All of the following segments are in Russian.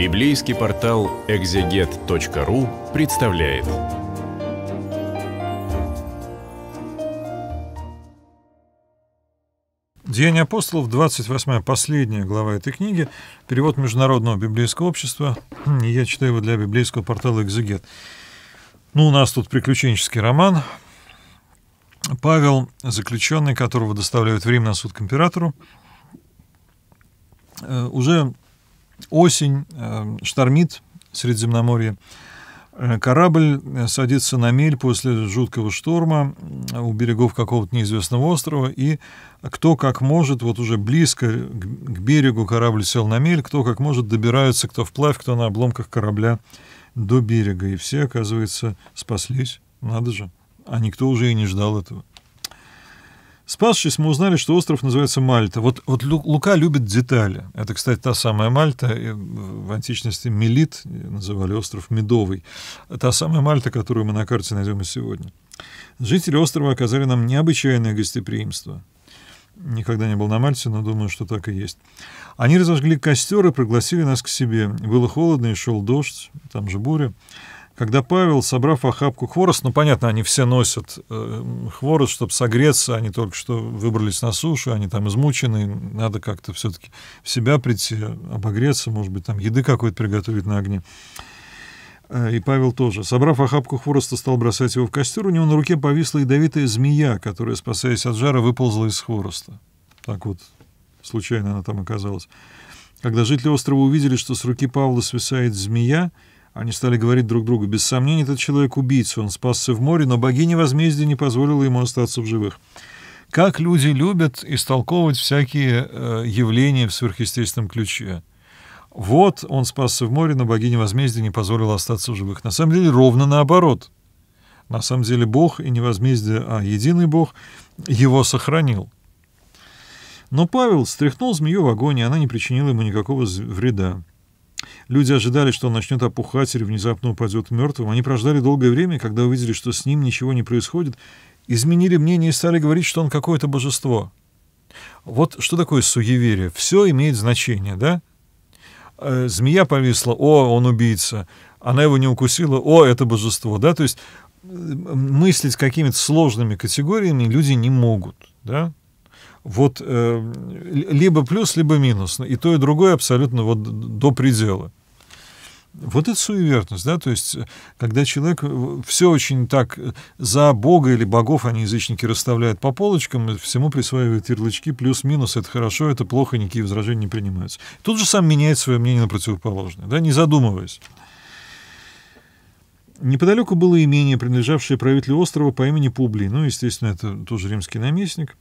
Библейский портал экзегет.ру представляет. Деяния апостолов, 28 последняя глава этой книги, перевод Международного библейского общества. Хм, я читаю его для библейского портала «Экзегет». Ну, у нас тут приключенческий роман. Павел, заключенный, которого доставляют в Рим на суд к императору, э, уже осень, э, штормит Средиземноморье. Э, корабль э, садится на мель после жуткого шторма у берегов какого-то неизвестного острова, и кто как может, вот уже близко к берегу корабль сел на мель, кто как может добирается кто вплавь, кто на обломках корабля до берега. И все, оказывается, спаслись. Надо же. А никто уже и не ждал этого. Спасшись, мы узнали, что остров называется Мальта. Вот, вот Лука любит детали. Это, кстати, та самая Мальта. В античности Мелит называли остров Медовый. Та самая Мальта, которую мы на карте найдем и сегодня. Жители острова оказали нам необычайное гостеприимство. Никогда не был на Мальте, но думаю, что так и есть. Они разожгли костер и пригласили нас к себе. Было холодно и шел дождь, там же буря когда Павел, собрав охапку хворост, ну, понятно, они все носят э, хворост, чтобы согреться, они только что выбрались на сушу, они там измучены, надо как-то все-таки в себя прийти, обогреться, может быть, там еды какой-то приготовить на огне. Э, и Павел тоже. Собрав охапку хвороста, стал бросать его в костер, у него на руке повисла ядовитая змея, которая, спасаясь от жара, выползла из хвороста. Так вот, случайно она там оказалась. Когда жители острова увидели, что с руки Павла свисает змея, они стали говорить друг другу, без сомнения, этот человек убийца, он спасся в море, но богиня возмездия не позволила ему остаться в живых. Как люди любят истолковывать всякие э, явления в сверхъестественном ключе. Вот он спасся в море, но богиня возмездия не позволила остаться в живых. На самом деле ровно наоборот. На самом деле Бог и не возмездие, а единый Бог его сохранил. Но Павел стряхнул змею в огонь, и она не причинила ему никакого вреда. Люди ожидали, что он начнет опухать или внезапно упадет мертвым. Они прождали долгое время, когда увидели, что с ним ничего не происходит, изменили мнение и стали говорить, что он какое-то божество. Вот что такое суеверие? Все имеет значение, да? Э, змея повисла, о, он убийца. Она его не укусила, о, это божество, да? То есть мыслить какими-то сложными категориями люди не могут, да? Вот э, либо плюс, либо минус. И то, и другое абсолютно вот до предела. Вот это суеверность, да, то есть, э, когда человек э, все очень так э, за Бога или богов они язычники расставляют по полочкам, и всему присваивают ярлычки, плюс-минус, это хорошо, это плохо, никакие возражения не принимаются. Тут же сам меняет свое мнение на противоположное, да, не задумываясь. Неподалеку было имение, принадлежавшее правителю острова по имени Публий. Ну, естественно, это тоже римский наместник.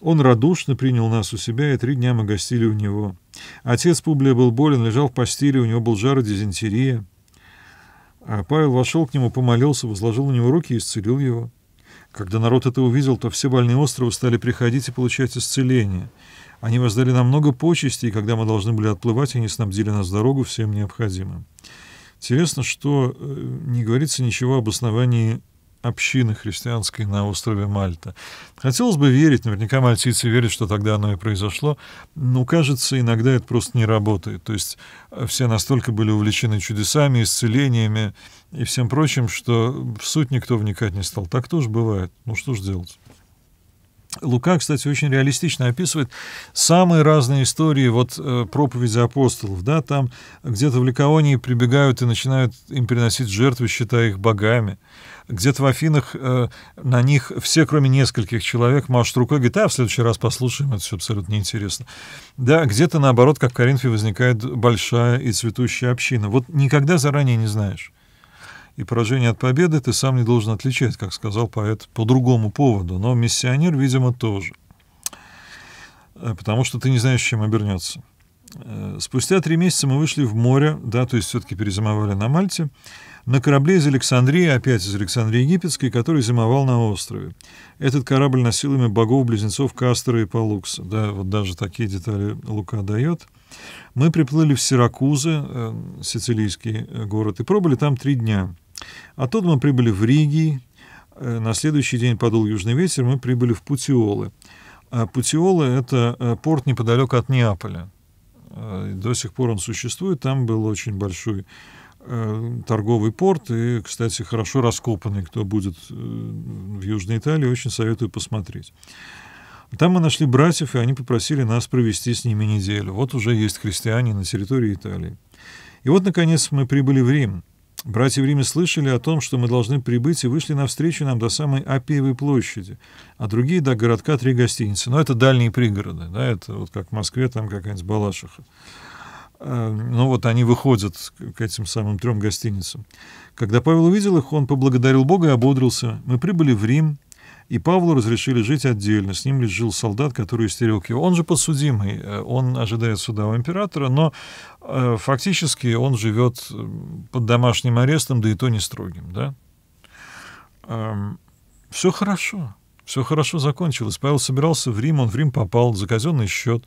Он радушно принял нас у себя, и три дня мы гостили у него. Отец Публия был болен, лежал в постели, у него был жар и дизентерия. А Павел вошел к нему, помолился, возложил на него руки и исцелил его. Когда народ это увидел, то все больные острова стали приходить и получать исцеление. Они воздали нам много почести, и когда мы должны были отплывать, они снабдили нас дорогу всем необходимым. Интересно, что э, не говорится ничего об основании общины христианской на острове Мальта. Хотелось бы верить, наверняка мальтийцы верят, что тогда оно и произошло, но, кажется, иногда это просто не работает. То есть э, все настолько были увлечены чудесами, исцелениями и всем прочим, что в суть никто вникать не стал. Так тоже бывает. Ну что ж делать? Лука, кстати, очень реалистично описывает самые разные истории вот э, проповеди апостолов, да, там где-то в Ликаонии прибегают и начинают им приносить жертвы, считая их богами. Где-то в Афинах э, на них все, кроме нескольких человек, машут рукой, говорит, а в следующий раз послушаем, это все абсолютно неинтересно. Да, где-то наоборот, как в Коринфе, возникает большая и цветущая община. Вот никогда заранее не знаешь и поражение от победы ты сам не должен отличать, как сказал поэт по другому поводу, но миссионер, видимо, тоже. Э, потому что ты не знаешь, чем обернется. Э, спустя три месяца мы вышли в море, да, то есть все-таки перезимовали на Мальте, на корабле из Александрии, опять из Александрии Египетской, который зимовал на острове. Этот корабль носил имя богов-близнецов Кастера и Палукса. Да, вот даже такие детали Лука дает. Мы приплыли в Сиракузы, э, сицилийский город, и пробыли там три дня. Оттуда а мы прибыли в Риги. Э, на следующий день подул южный ветер, мы прибыли в Путиолы. А Путиолы — это э, порт неподалеку от Неаполя. Э, до сих пор он существует. Там был очень большой торговый порт и, кстати, хорошо раскопанный. Кто будет в Южной Италии, очень советую посмотреть. Там мы нашли братьев, и они попросили нас провести с ними неделю. Вот уже есть христиане на территории Италии. И вот, наконец, мы прибыли в Рим. Братья в Риме слышали о том, что мы должны прибыть, и вышли навстречу нам до самой Апиевой площади, а другие до городка три гостиницы. Но это дальние пригороды, да, это вот как в Москве, там какая-нибудь Балашиха. Э, ну вот они выходят к этим самым трем гостиницам. Когда Павел увидел их, он поблагодарил Бога и ободрился. Мы прибыли в Рим, и Павлу разрешили жить отдельно. С ним лишь жил солдат, который истерил его. Он же подсудимый, э, он ожидает суда у императора, но Э, фактически он живет э, под домашним арестом, да и то не строгим, да? Эм, все хорошо, все хорошо закончилось. Павел собирался в Рим, он в Рим попал за казенный счет.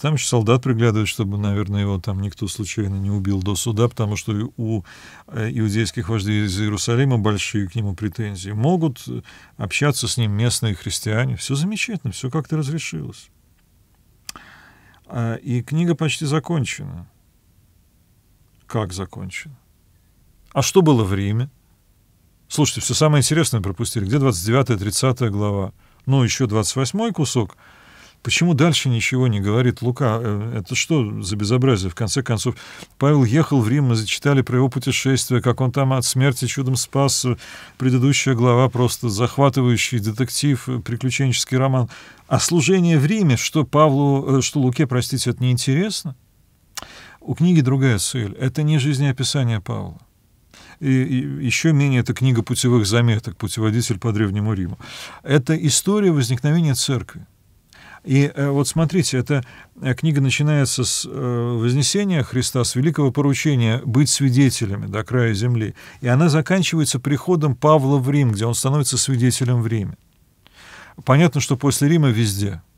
Там еще солдат приглядывает, чтобы, наверное, его там никто случайно не убил до суда, потому что у э, иудейских вождей из Иерусалима большие к нему претензии. Могут общаться с ним местные христиане. Все замечательно, все как-то разрешилось. А, и книга почти закончена. Как закончена? А что было в Риме? Слушайте, все самое интересное пропустили. Где 29-30 глава? Ну, еще 28 кусок — Почему дальше ничего не говорит Лука? Э, это что за безобразие? В конце концов, Павел ехал в Рим, мы зачитали про его путешествие, как он там от смерти чудом спас. Э, предыдущая глава просто захватывающий детектив, э, приключенческий роман. А служение в Риме, что Павлу, что Луке, простите, это неинтересно? У книги другая цель. Это не жизнеописание Павла. И, и еще менее это книга путевых заметок, путеводитель по Древнему Риму. Это история возникновения церкви. И э, вот смотрите, эта э, книга начинается с э, Вознесения Христа, с великого поручения быть свидетелями до края земли. И она заканчивается приходом Павла в Рим, где он становится свидетелем в Риме. Понятно, что после Рима везде –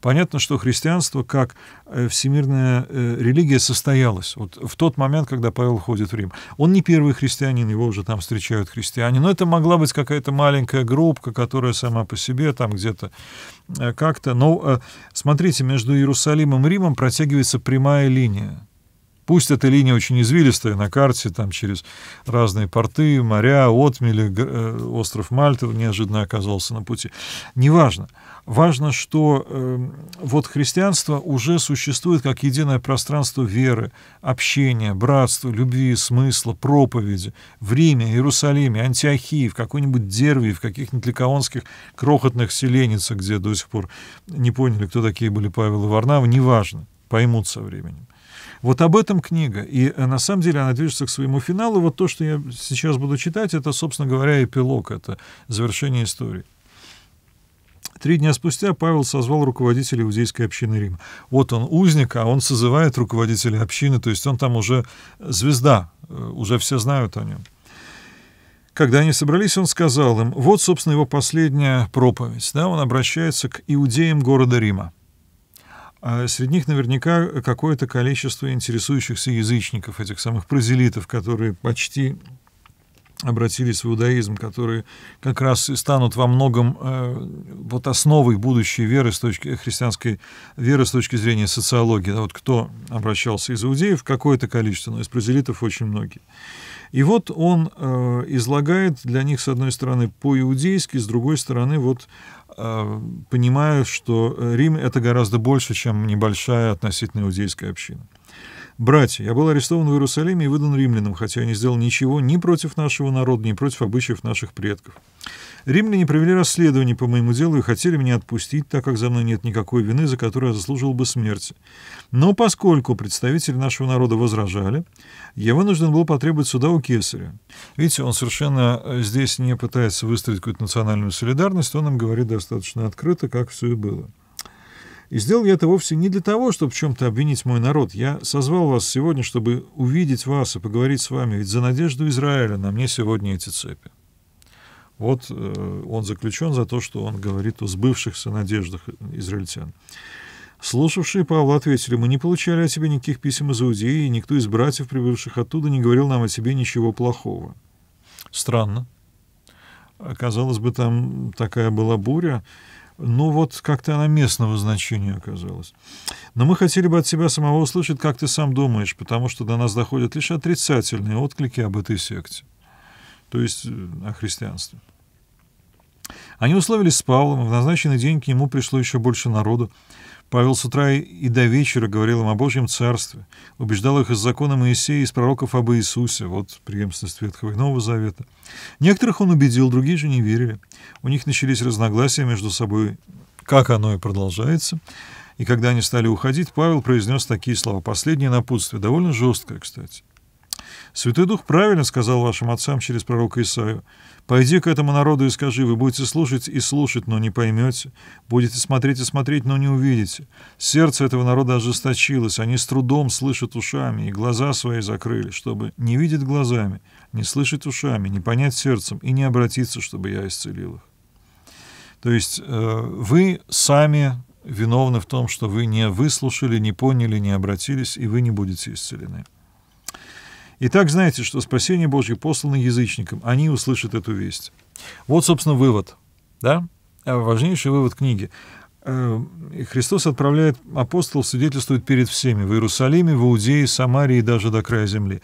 Понятно, что христианство как э, всемирная э, религия состоялось. Вот в тот момент, когда Павел ходит в Рим. Он не первый христианин, его уже там встречают христиане. Но это могла быть какая-то маленькая группа, которая сама по себе там где-то э, как-то. Но смотрите, между Иерусалимом и Римом протягивается прямая линия. Пусть эта линия очень извилистая на карте, там через разные порты, моря, отмели, э, остров Мальта неожиданно оказался на пути. Неважно. Важно, что э, вот христианство уже существует как единое пространство веры, общения, братства, любви, смысла, проповеди в Риме, Иерусалиме, Антиохии, в какой-нибудь Дервии, в каких-нибудь ликаонских крохотных селеницах, где до сих пор не поняли, кто такие были Павел и Варнава, неважно поймут со временем. Вот об этом книга. И э, на самом деле она движется к своему финалу. Вот то, что я сейчас буду читать, это, собственно говоря, эпилог, это завершение истории. Три дня спустя Павел созвал руководителя иудейской общины Рима. Вот он узник, а он созывает руководителя общины, то есть он там уже звезда, э, уже все знают о нем. Когда они собрались, он сказал им, вот, собственно, его последняя проповедь. Да, он обращается к иудеям города Рима. А среди них наверняка какое-то количество интересующихся язычников, этих самых прозелитов, которые почти обратились в иудаизм, которые как раз и станут во многом э, вот основой будущей веры с точки, христианской веры с точки зрения социологии. Да, вот кто обращался из иудеев, какое-то количество, но из празелитов очень многие. И вот он э, излагает для них, с одной стороны, по-иудейски, с другой стороны, вот э, понимая, что Рим — это гораздо больше, чем небольшая относительно иудейская община. «Братья, я был арестован в Иерусалиме и выдан римлянам, хотя я не сделал ничего ни против нашего народа, ни против обычаев наших предков. Римляне провели расследование по моему делу и хотели меня отпустить, так как за мной нет никакой вины, за которую я заслужил бы смерти. Но поскольку представители нашего народа возражали, я вынужден был потребовать суда у Кесаря. Видите, он совершенно э, здесь не пытается выстроить какую-то национальную солидарность, он им говорит достаточно открыто, как все и было». И сделал я это вовсе не для того, чтобы в чем-то обвинить мой народ. Я созвал вас сегодня, чтобы увидеть вас и поговорить с вами, ведь за надежду Израиля на мне сегодня эти цепи. Вот э, он заключен за то, что он говорит о сбывшихся надеждах израильтян. Слушавшие Павла ответили, мы не получали о тебе никаких писем из Иудеи, и никто из братьев, прибывших оттуда, не говорил нам о тебе ничего плохого. Странно. Оказалось бы, там такая была буря, ну вот как-то она местного значения оказалась. Но мы хотели бы от тебя самого услышать, как ты сам думаешь, потому что до нас доходят лишь отрицательные отклики об этой секте, то есть э, о христианстве. Они условились с Павлом, в назначенный день к нему пришло еще больше народу. Павел с утра и до вечера говорил им о Божьем Царстве, убеждал их из закона Моисея и из пророков об Иисусе, вот преемственность Ветхого и Нового Завета. Некоторых он убедил, другие же не верили. У них начались разногласия между собой, как оно и продолжается. И когда они стали уходить, Павел произнес такие слова, последнее напутствие, довольно жесткое, кстати. «Святой Дух правильно сказал вашим отцам через пророка Исаию. Пойди к этому народу и скажи, вы будете слушать и слушать, но не поймете, будете смотреть и смотреть, но не увидите. Сердце этого народа ожесточилось, они с трудом слышат ушами и глаза свои закрыли, чтобы не видеть глазами, не слышать ушами, не понять сердцем и не обратиться, чтобы я исцелил их. То есть э, вы сами виновны в том, что вы не выслушали, не поняли, не обратились, и вы не будете исцелены. И так знаете, что спасение Божье послано язычникам, они услышат эту весть. Вот, собственно, вывод, да? Э, важнейший вывод книги. Э, Христос отправляет апостолов, свидетельствует перед всеми, в Иерусалиме, в Иудее, Самарии и даже до края земли.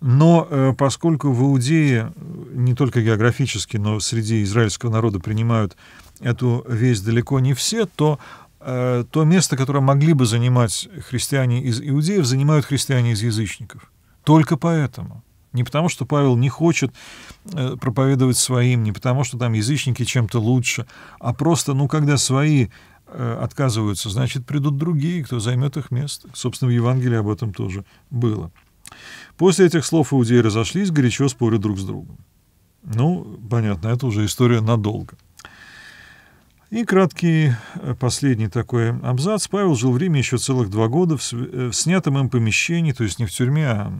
Но э, поскольку в Иудее не только географически, но среди израильского народа принимают эту весть далеко не все, то то место, которое могли бы занимать христиане из иудеев, занимают христиане из язычников. Только поэтому. Не потому, что Павел не хочет э, проповедовать своим, не потому, что там язычники чем-то лучше, а просто, ну, когда свои э, отказываются, значит, придут другие, кто займет их место. Собственно, в Евангелии об этом тоже было. После этих слов иудеи разошлись, горячо спорят друг с другом. Ну, понятно, это уже история надолго. И краткий э, последний такой абзац. Павел жил в Риме еще целых два года в, э, снятом им помещении, то есть не в тюрьме, а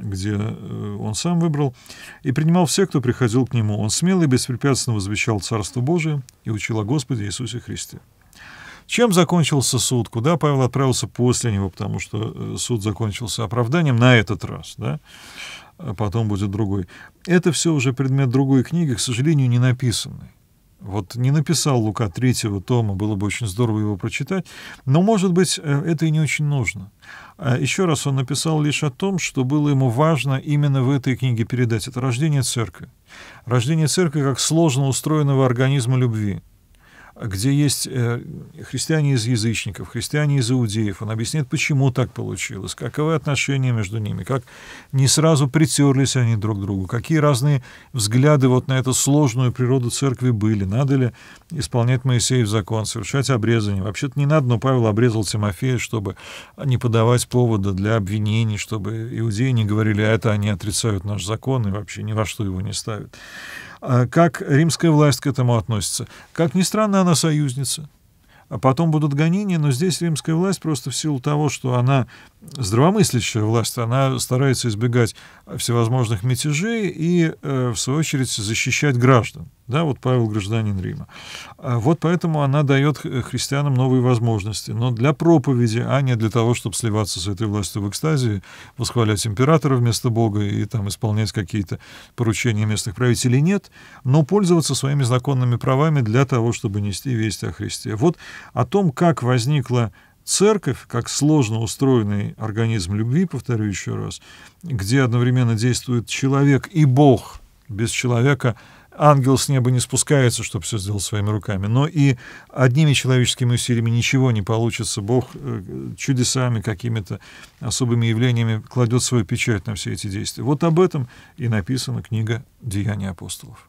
где э, он сам выбрал, и принимал всех, кто приходил к нему. Он смело и беспрепятственно возвещал Царство Божие и учил о Господе Иисусе Христе. Чем закончился суд? Куда Павел отправился после него? Потому что суд закончился оправданием на этот раз, да? А потом будет другой. Это все уже предмет другой книги, к сожалению, не написанной. Вот не написал Лука третьего тома, было бы очень здорово его прочитать, но, может быть, э, это и не очень нужно. А еще раз он написал лишь о том, что было ему важно именно в этой книге передать. Это рождение церкви. Рождение церкви как сложно устроенного организма любви где есть э, христиане из язычников, христиане из иудеев. Он объясняет, почему так получилось, каковы отношения между ними, как не сразу притерлись они друг к другу, какие разные взгляды вот на эту сложную природу церкви были, надо ли исполнять Моисеев закон, совершать обрезание. Вообще-то не надо, но Павел обрезал Тимофея, чтобы не подавать повода для обвинений, чтобы иудеи не говорили, а это они отрицают наш закон и вообще ни во что его не ставят. А как римская власть к этому относится? Как ни странно, она союзница. А потом будут гонения, но здесь римская власть просто в силу того, что она здравомыслящая власть, она старается избегать всевозможных мятежей и, э, в свою очередь, защищать граждан. Да, вот Павел гражданин Рима. А вот поэтому она дает христианам новые возможности. Но для проповеди, а не для того, чтобы сливаться с этой властью в экстазе, восхвалять императора вместо Бога и там исполнять какие-то поручения местных правителей нет, но пользоваться своими законными правами для того, чтобы нести весть о Христе. Вот о том, как возникла церковь, как сложно устроенный организм любви, повторю еще раз, где одновременно действует человек и Бог. Без человека ангел с неба не спускается, чтобы все сделал своими руками. Но и одними человеческими усилиями ничего не получится. Бог э, чудесами, какими-то особыми явлениями кладет свою печать на все эти действия. Вот об этом и написана книга «Деяния апостолов».